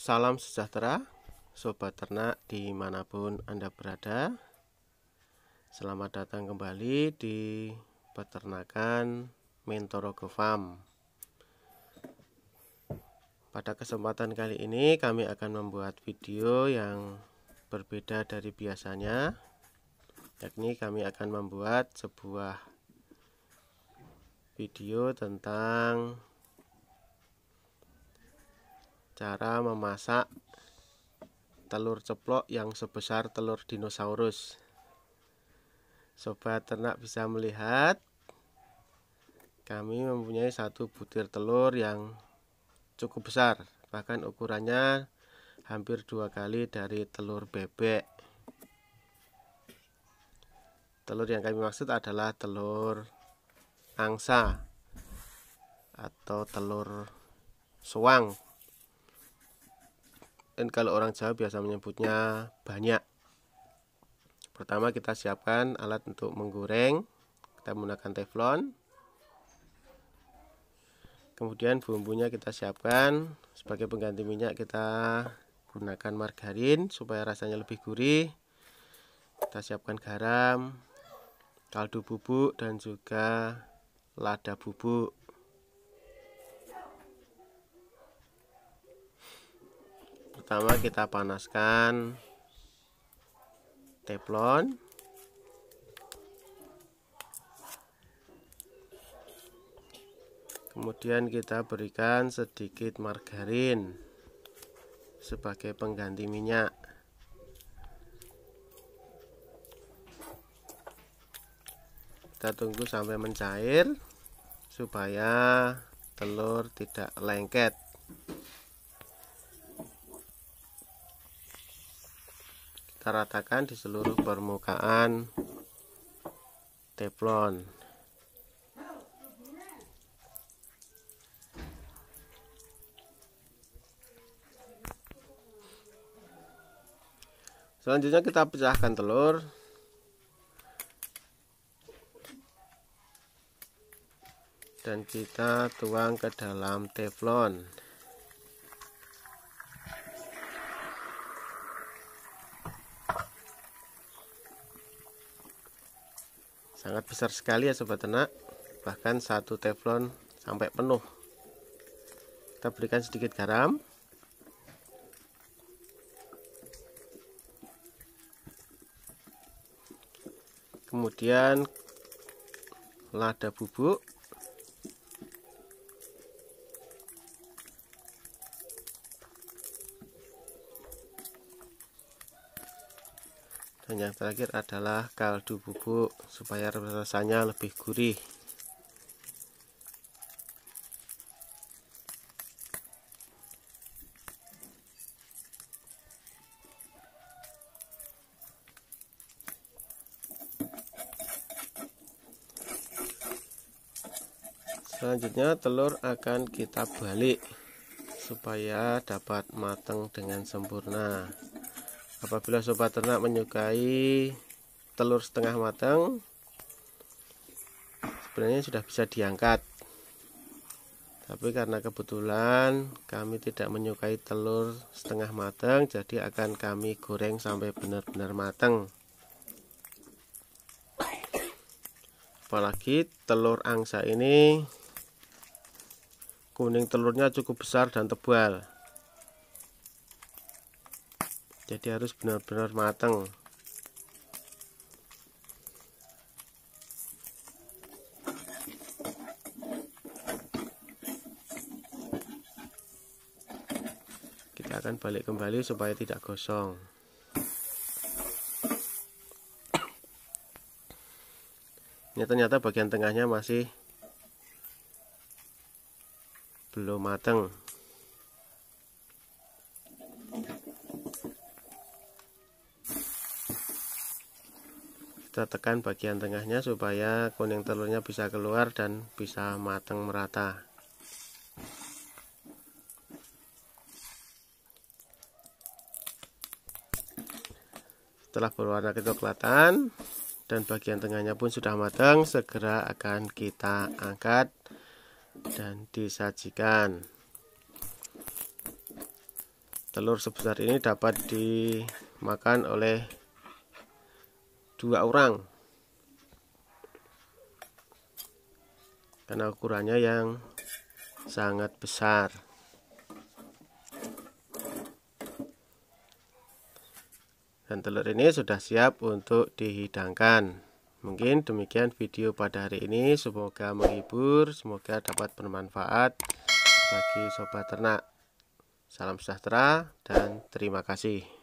Salam sejahtera, sobat ternak dimanapun Anda berada. Selamat datang kembali di peternakan Mentorogo Farm. Pada kesempatan kali ini kami akan membuat video yang berbeda dari biasanya yakni kami akan membuat sebuah video tentang cara memasak telur ceplok yang sebesar telur dinosaurus sobat ternak bisa melihat kami mempunyai satu butir telur yang cukup besar bahkan ukurannya hampir dua kali dari telur bebek telur yang kami maksud adalah telur angsa atau telur suang dan kalau orang Jawa biasa menyebutnya banyak. Pertama kita siapkan alat untuk menggoreng. Kita menggunakan teflon. Kemudian bumbunya kita siapkan. Sebagai pengganti minyak kita gunakan margarin supaya rasanya lebih gurih. Kita siapkan garam, kaldu bubuk dan juga lada bubuk. pertama kita panaskan teflon kemudian kita berikan sedikit margarin sebagai pengganti minyak kita tunggu sampai mencair supaya telur tidak lengket kita ratakan di seluruh permukaan teflon selanjutnya kita pecahkan telur dan kita tuang ke dalam teflon sangat besar sekali ya sobat ternak bahkan satu teflon sampai penuh kita berikan sedikit garam kemudian lada bubuk dan yang terakhir adalah kaldu bubuk supaya rasanya lebih gurih selanjutnya telur akan kita balik supaya dapat matang dengan sempurna apabila sobat ternak menyukai telur setengah matang sebenarnya sudah bisa diangkat tapi karena kebetulan kami tidak menyukai telur setengah matang jadi akan kami goreng sampai benar-benar matang apalagi telur angsa ini kuning telurnya cukup besar dan tebal jadi harus benar-benar matang kita akan balik kembali supaya tidak gosong Ini ternyata bagian tengahnya masih belum matang kita tekan bagian tengahnya supaya kuning telurnya bisa keluar dan bisa matang merata setelah berwarna kecoklatan dan bagian tengahnya pun sudah matang segera akan kita angkat dan disajikan telur sebesar ini dapat dimakan oleh dua orang karena ukurannya yang sangat besar dan telur ini sudah siap untuk dihidangkan mungkin demikian video pada hari ini semoga menghibur semoga dapat bermanfaat bagi sobat ternak Salam sejahtera dan terima kasih.